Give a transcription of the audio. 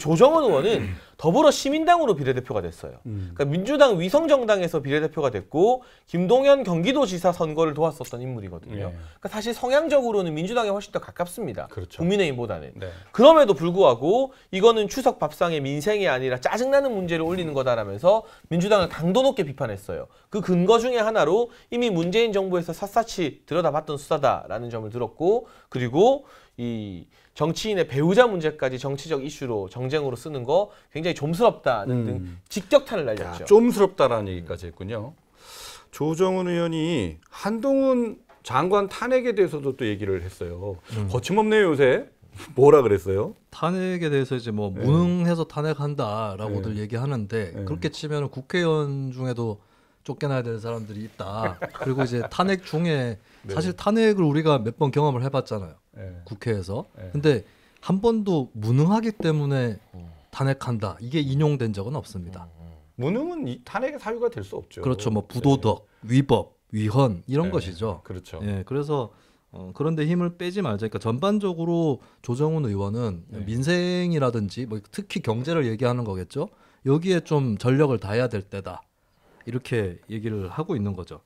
조정원 의원은 더불어 시민당으로 비례대표가 됐어요. 음. 그러니까 민주당 위성정당에서 비례대표가 됐고 김동연 경기도지사 선거를 도왔었던 인물이거든요. 예. 그러니까 사실 성향적으로는 민주당에 훨씬 더 가깝습니다. 그렇죠. 국민의힘보다는. 네. 그럼에도 불구하고 이거는 추석 밥상의 민생이 아니라 짜증나는 문제를 올리는 거다라면서 민주당을 강도 높게 비판했어요. 그 근거 중에 하나로 이미 문재인 정부에서 샅샅이 들여다봤던 수사다라는 점을 들었고 그리고 이 정치인의 배우자 문제까지 정치적 이슈로 정쟁으로 쓰는 거 굉장히 좀스럽다는 음. 등 직격탄을 날렸죠. 야, 좀스럽다라는 얘기까지 했군요. 조정은 의원이 한동훈 장관 탄핵에 대해서도 또 얘기를 했어요. 음. 거침없네요 요새. 뭐라 그랬어요? 탄핵에 대해서 이제 뭐 네. 무능해서 탄핵한다라고들 네. 얘기하는데 네. 그렇게 치면 국회의원 중에도 쫓겨나야 되는 사람들이 있다. 그리고 이제 탄핵 중에 네. 사실 탄핵을 우리가 몇 번 경험을 해봤잖아요. 국회에서. 네. 근데 한 번도 무능하기 때문에 어. 탄핵한다. 이게 인용된 적은 없습니다. 어, 어. 무능은 탄핵의 사유가 될 수 없죠. 그렇죠. 뭐 네. 부도덕, 네. 위법, 위헌 이런 네. 것이죠. 그렇죠. 예. 그래서 어, 그런데 힘을 빼지 말자. 그러니까 전반적으로 조정훈 의원은 네. 민생이라든지 뭐 특히 경제를 얘기하는 거겠죠. 여기에 좀 전력을 다해야 될 때다. 이렇게 얘기를 하고 있는 거죠.